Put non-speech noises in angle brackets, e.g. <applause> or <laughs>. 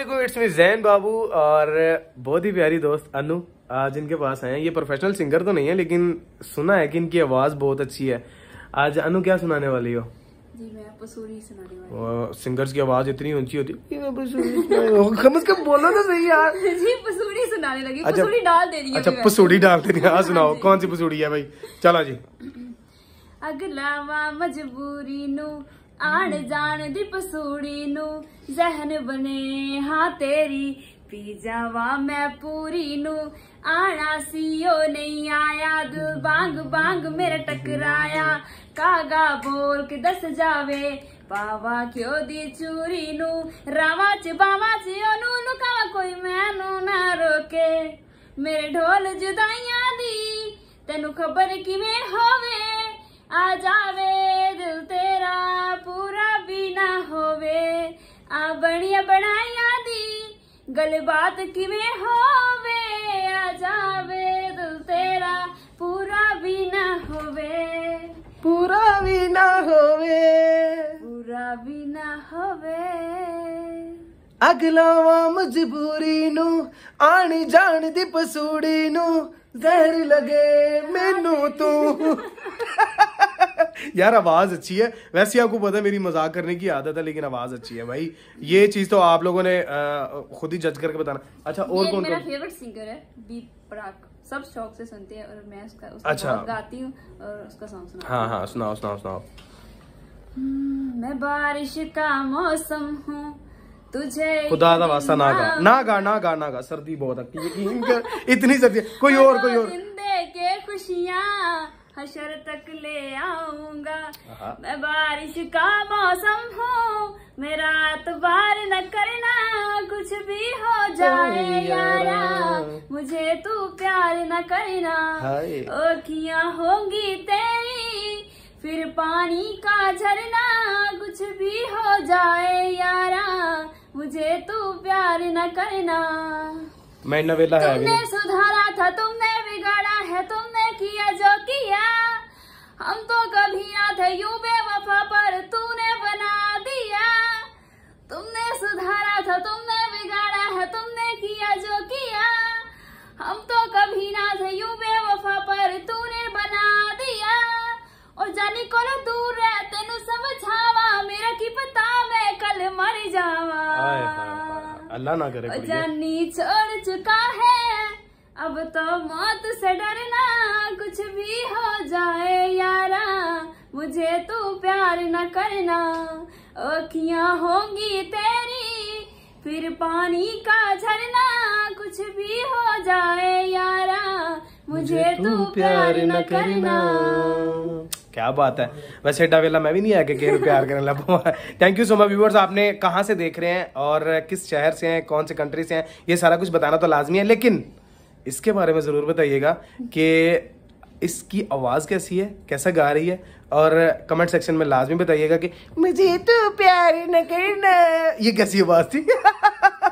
it's me Jain बाबू और बहुत ही प्यारी दोस्त अनु आज इनके पास आए हैं ये प्रोफेशनल सिंगर तो नहीं है लेकिन सुना है कि इनकी आवाज़ बहुत अच्छी है आज अनु क्या सुनाने वाली हो जी मैं सुनाने वाली सिंगर्स की आवाज इतनी ऊंची होती <laughs> है कम से कम बोलो ना सही यार <laughs> जी पसूरी सुनाने लगी अच्छा, पसूरी डाल दे रही अच्छा पसूरी डाल दे रही हाँ, हाँ सुनाओ कौन सी पसूरी है भाई चलो जी अगला मजबूरी ਆਣ ਜਾਣ ਦੀ ਪਸੂੜੀ ਨੂੰ ਜ਼ਹਿਨ ਬਨੇ ਹਾਂ ਤੇਰੀ ਪੀ ਜਾਵਾ ਮੈਂ ਪੂਰੀ ਨੂੰ ਆਣਾ ਸੀ ਉਹ ਨਹੀਂ ਆਇਆ ਦਿਲ ਬਾਗ ਬਾਗ ਮੇਰਾ ਟਕਰਾਇਆ ਕਾਗਾ ਬੋਲ ਕੇ ਦੱਸ ਜਾਵੇ ਪਾਵਾ ਕਿਉ ਦੀ ਚੂਰੀ ਨੂੰ ਰਾਵਾ ਚ ਬਾਵਾ ਚ ਉਹਨੂੰ ਲੁਕਾਵਾ ਕੋਈ ਮੈਨੂੰ ਨਾ ਰੋਕੇ ਮੇਰੇ ਢੋਲ ਜੁਦਾਈਆਂ ਦੀ ਤੈਨੂੰ ਖਬਰ ਕਿਵੇਂ ਹੋਵੇ ਬਣਾਇਆ ਦੀ ਗਲਬਾਤ ਕਿਵੇਂ ਹੋਵੇ ਆ ਜਾਵੇ ਦਿਲ ਤੇਰਾ ਪੂਰਾ ਵੀ ਨਾ ਹੋਵੇ ਪੂਰਾ ਵੀ ਨਾ ਹੋਵੇ ਪੂਰਾ ਵੀ ਨਾ ਹੋਵੇ ਅਗਲਾਵਾ ਮਜਬੂਰੀ ਨੂੰ ਆਣੀ ਜਾਣ ਦੀ ਪਸੂੜੀ ਨੂੰ ਜ਼ਹਿਰ ਲਗੇ ਮੈਨੂੰ ਤੂੰ <laughs> यार आवाज़ अच्छी है वैसे आपको पता है मेरी मजाक करने की आदत है लेकिन आवाज़ अच्छी है भाई ये चीज़ तो आप लोगों ने खुद ही जज करके बताना अच्छा और कौन मेरा फेवरेट सिंगर है सब शौक से सुनते हैं और मैं उसका, उसका अच्छा गाती हूँ और उसका सॉन्ग सुना हाँ हाँ सुनाओ सुनाओ सुनाओ हम्म, मैं बारिश का मौसम हूँ तुझे खुदा का वास्ता ना गा ना गा ना गा ना गा सर्दी बहुत लगती है <laughs> इतनी सर्दी कोई और कोई और खुशियाँ हशर तक ले आऊंगा मैं बारिश का मौसम हूँ मेरा एतबार न करना कुछ भी हो जाए यारा मुझे तू प्यार न करना ओखिया होंगी तेरी फिर पानी का झरना कुछ भी हो जाए यारा मुझे तू प्यार न करना मैं नवेला है सुधा हम तो कभी ना थे यू बेवफा पर तूने बना दिया तुमने सुधारा था तुमने बिगाड़ा है तुमने किया जो किया हम तो कभी ना थे यू बेवफा पर तूने बना दिया और जानी कोला दूर रह तेनु समझावा मेरा की पता मैं कल मर जावा अल्लाह ना करे जानी छोड़ चुका है अब तो मौत से डरना कुछ भी मुझे तू प्यार न करना अखिया होंगी तेरी फिर पानी का झरना कुछ भी हो जाए यारा मुझे तू प्यार न करना क्या बात है वैसे डावेला मैं भी नहीं आया कि प्यार करने लगा पाऊंगा thank you so much viewers आपने कहाँ से देख रहे हैं और किस शहर से हैं कौन से कंट्री से हैं ये सारा कुछ बताना तो लाजमी है लेकिन इसके बारे में ज़रूर बताइएगा कि इसकी आवाज़ कैसी है कैसा गा रही है और कमेंट सेक्शन में लाजमी बताइएगा कि मुझे तो प्यार न करना ये कैसी आवाज़ थी <laughs>